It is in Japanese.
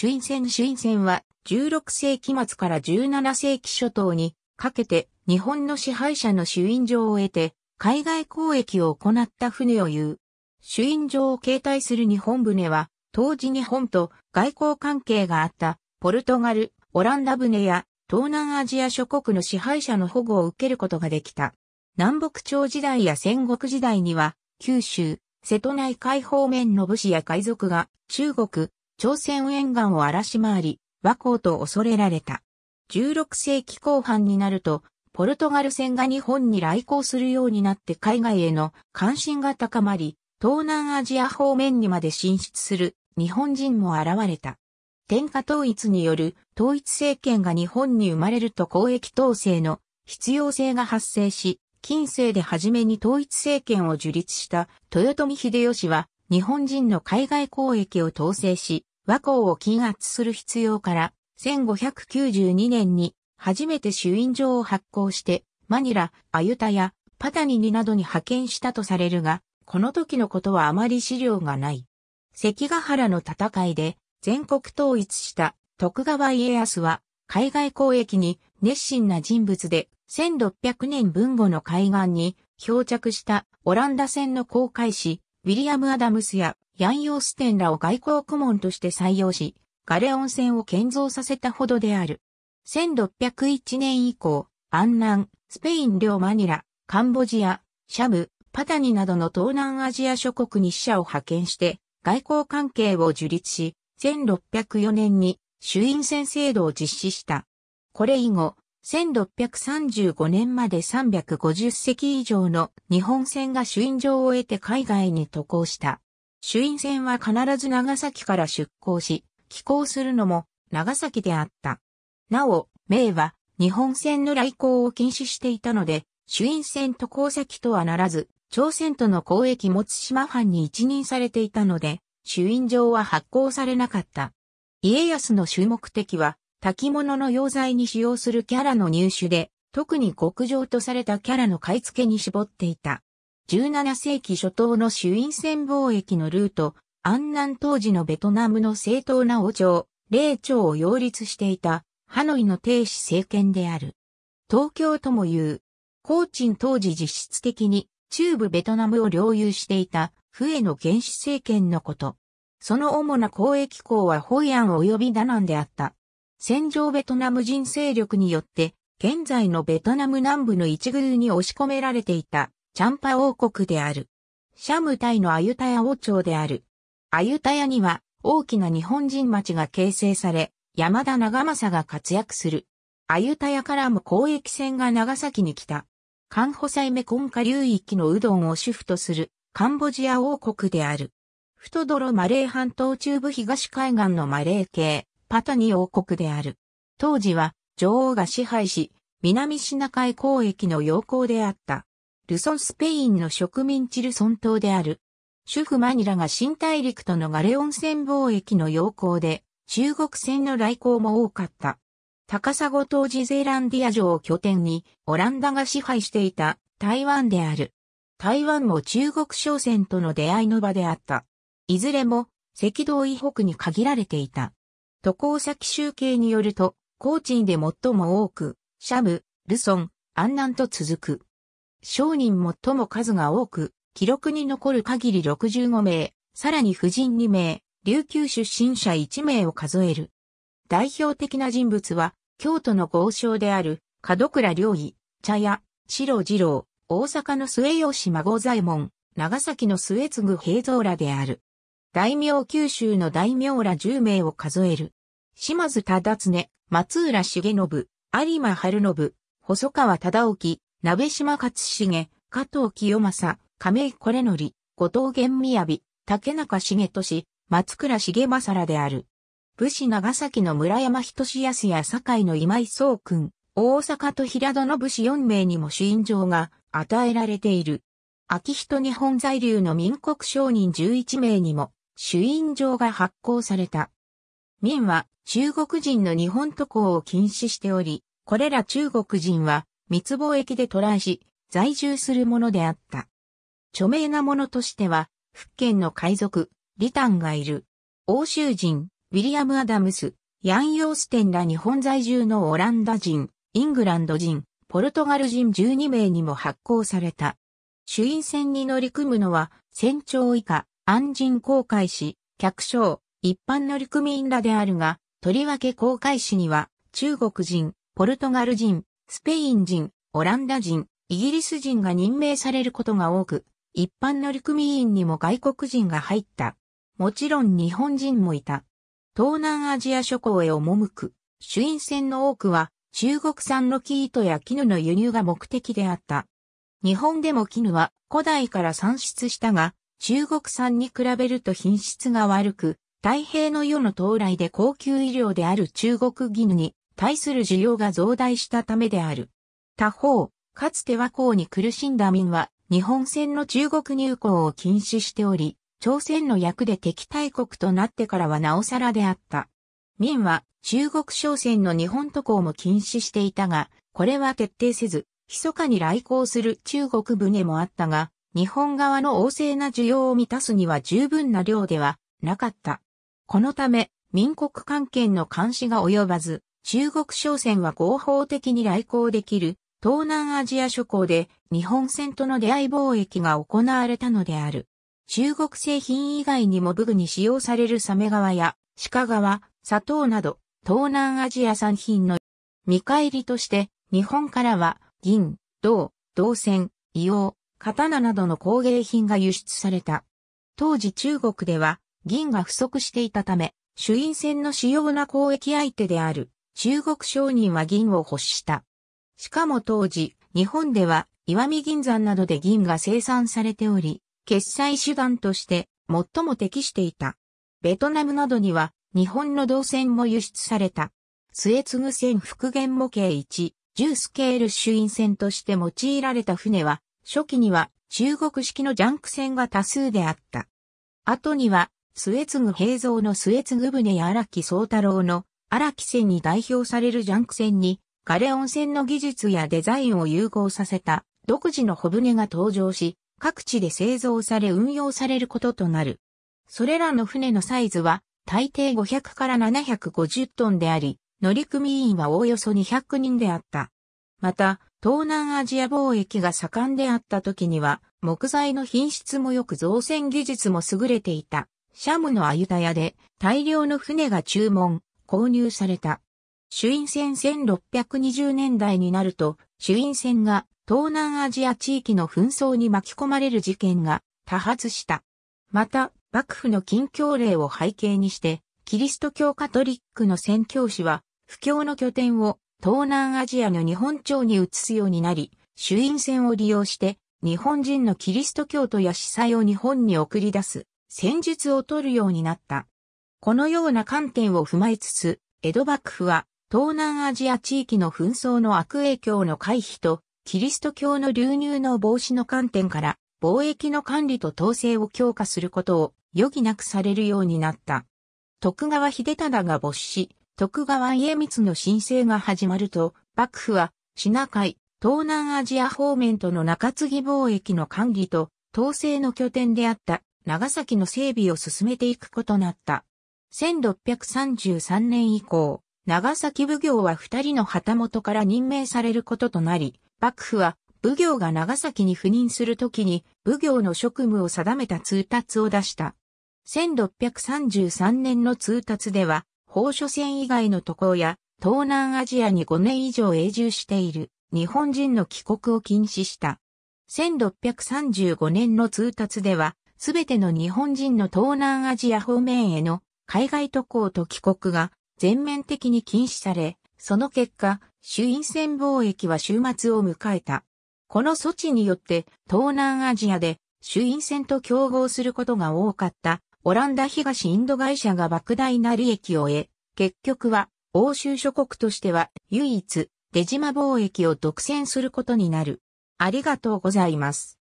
朱印船朱印船は16世紀末から17世紀初頭にかけて日本の支配者の朱印状を得て海外交易を行った船を言う。朱印状を携帯する日本船は当時日本と外交関係があったポルトガル、オランダ船や東南アジア諸国の支配者の保護を受けることができた。南北朝時代や戦国時代には九州、瀬戸内海方面の武士や海賊が中国、朝鮮沿岸を荒らし回り、和光と恐れられた。16世紀後半になると、ポルトガル船が日本に来航するようになって海外への関心が高まり、東南アジア方面にまで進出する日本人も現れた。天下統一による統一政権が日本に生まれると公益統制の必要性が発生し、近世で初めに統一政権を樹立した豊臣秀吉は日本人の海外交易を統制し、倭寇を禁圧する必要から、1592年に初めて主印状を発行して、マニラ、アユタやパタニニなどに派遣したとされるが、この時のことはあまり資料がない。関ヶ原の戦いで全国統一した徳川家康は海外交易に熱心な人物で1600年分後の海岸に漂着したオランダ船の航海士ウィリアム・アダムスやヤンヨーステンらを外交顧問として採用し、ガレオン船を建造させたほどである。1601年以降、安南、スペイン領マニラ、カンボジア、シャブ、パタニなどの東南アジア諸国に使者を派遣して、外交関係を樹立し、1604年に衆院選制度を実施した。これ以後、1635年まで350隻以上の日本船が衆院場を得て海外に渡航した。朱印船は必ず長崎から出港し、寄港するのも長崎であった。なお、明は日本船の来航を禁止していたので、朱印船渡航先とはならず、朝鮮との交易持つ島藩に一任されていたので、朱印状は発行されなかった。家康の主目的は、炊物の溶剤に使用するキャラの入手で、特に極上とされたキャラの買い付けに絞っていた。17世紀初頭の朱印船貿易のルート、安南当時のベトナムの正当な王朝、霊長を擁立していた、ハノイの帝氏政権である。東京とも言う。高鎮当時実質的に中部ベトナムを領有していた、フエの原始政権のこと。その主な交易港はホイアン及びダナンであった。戦場ベトナム人勢力によって、現在のベトナム南部の一宮に押し込められていた。チャンパ王国である。シャムタイのアユタヤ王朝である。アユタヤには大きな日本人町が形成され、山田長政が活躍する。アユタヤからも交易船が長崎に来た。カンホサイメコンカ流域のうどんを主婦とするカンボジア王国である。フトドロマレー半島中部東海岸のマレー系、パタニ王国である。当時は女王が支配し、南シナ海交易の要項であった。ルソンスペインの植民地ルソン島である。主婦マニラが新大陸とのガレ温泉貿易の要項で、中国船の来航も多かった。高砂当時ゼーランディア城を拠点に、オランダが支配していた台湾である。台湾も中国商船との出会いの場であった。いずれも、赤道以北に限られていた。渡航先集計によると、高賃で最も多く、シャム、ルソン、安南と続く。商人最も数が多く、記録に残る限り65名、さらに夫人2名、琉球出身者1名を数える。代表的な人物は、京都の豪商である、門倉良医、茶屋、白二郎、大阪の末吉孫左衛門、長崎の末継平蔵らである。大名九州の大名ら10名を数える。島津忠常、松浦重信、有馬晴信、細川忠興、鍋島勝重、加藤清正、亀井これのり、後藤玄美、竹中重俊、松倉重正らである。武士長崎の村山仁康や堺の今井宗君、大阪と平戸の武士4名にも死因状が与えられている。秋人日本在留の民国商人11名にも、主印状が発行された。民は中国人の日本渡航を禁止しており、これら中国人は密貿易で渡来し、在住するものであった。著名なものとしては、福建の海賊、リタンがいる。欧州人、ウィリアム・アダムス、ヤン・ヨーステンら日本在住のオランダ人、イングランド人、ポルトガル人12名にも発行された。主因船に乗り組むのは、船長以下、安人航海士、客商、一般乗組員らであるが、とりわけ航海士には、中国人、ポルトガル人、スペイン人、オランダ人、イギリス人が任命されることが多く、一般陸組員にも外国人が入った。もちろん日本人もいた。東南アジア諸港へ赴く、主因船の多くは中国産の木糸や絹の輸入が目的であった。日本でも絹は古代から産出したが、中国産に比べると品質が悪く、太平の世の到来で高級医療である中国絹に対する需要が増大したためである。他方、かつて和光に苦しんだ民は、日本船の中国入港を禁止しており、朝鮮の役で敵対国となってからはなおさらであった。民は中国商船の日本渡航も禁止していたが、これは徹底せず、密かに来航する中国船もあったが、日本側の旺盛な需要を満たすには十分な量ではなかった。このため、民国関係の監視が及ばず、中国商船は合法的に来航できる東南アジア諸港で日本船との出会い貿易が行われたのである。中国製品以外にも武具に使用されるサメ革や鹿革、砂糖など東南アジア産品の見返りとして日本からは銀、銅、銅線、硫黄、刀などの工芸品が輸出された。当時中国では銀が不足していたため、朱印船の主要な交易相手である中国商人は銀を欲した。しかも当時、日本では岩見銀山などで銀が生産されており、決済手段として最も適していた。ベトナムなどには日本の銅線も輸出された。末継線復元模型1、10スケール主因線として用いられた船は、初期には中国式のジャンク船が多数であった。後には、末継ぐ平蔵の末継船や荒木宗太郎の荒木線に代表されるジャンク線に、ガレオン線の技術やデザインを融合させた独自の小舟が登場し、各地で製造され運用されることとなる。それらの船のサイズは大抵500から750トンであり、乗組員はおおよそ200人であった。また、東南アジア貿易が盛んであった時には、木材の品質も良く造船技術も優れていた。シャムのアユタヤで大量の船が注文、購入された。朱印船1620年代になると、朱印船が東南アジア地域の紛争に巻き込まれる事件が多発した。また、幕府の禁教令を背景にして、キリスト教カトリックの宣教師は、布教の拠点を東南アジアの日本町に移すようになり、朱印船を利用して、日本人のキリスト教徒や司祭を日本に送り出す戦術を取るようになった。このような観点を踏まえつつ、江戸幕府は東南アジア地域の紛争の悪影響の回避と、キリスト教の流入の防止の観点から、貿易の管理と統制を強化することを余儀なくされるようになった。徳川秀忠が没し、徳川家光の申請が始まると、幕府は、シナ海、東南アジア方面との中継ぎ貿易の管理と、統制の拠点であった長崎の整備を進めていくことなった。1633年以降、長崎奉行は二人の旗本から任命されることとなり、幕府は奉行が長崎に赴任するときに奉行の職務を定めた通達を出した。1633年の通達では、放射線以外の渡航や東南アジアに5年以上永住している日本人の帰国を禁止した。1635年の通達では、すべての日本人の東南アジア方面への海外渡航と帰国が全面的に禁止され、その結果、衆院選貿易は週末を迎えた。この措置によって東南アジアで衆院選と競合することが多かったオランダ東インド会社が莫大な利益を得、結局は欧州諸国としては唯一出島貿易を独占することになる。ありがとうございます。